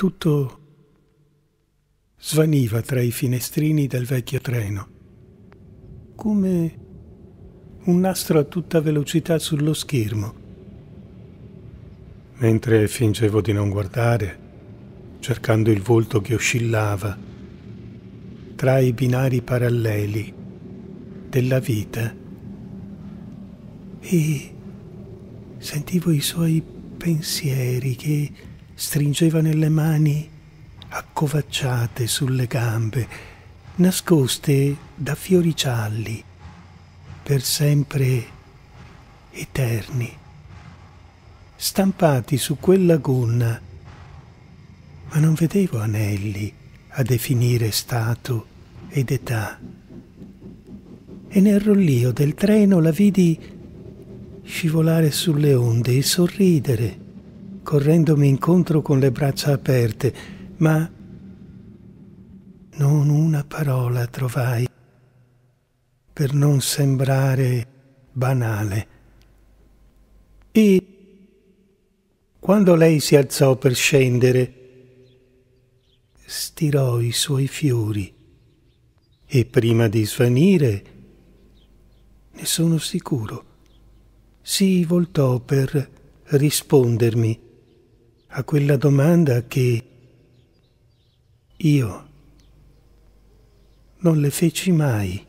Tutto svaniva tra i finestrini del vecchio treno, come un nastro a tutta velocità sullo schermo. Mentre fingevo di non guardare, cercando il volto che oscillava tra i binari paralleli della vita, e sentivo i suoi pensieri che stringeva nelle mani accovacciate sulle gambe, nascoste da fiori fioricialli, per sempre eterni, stampati su quella gonna, ma non vedevo anelli a definire stato ed età. E nel rollio del treno la vidi scivolare sulle onde e sorridere correndomi incontro con le braccia aperte, ma non una parola trovai per non sembrare banale. E quando lei si alzò per scendere, stirò i suoi fiori e prima di svanire, ne sono sicuro, si voltò per rispondermi a quella domanda che io non le feci mai.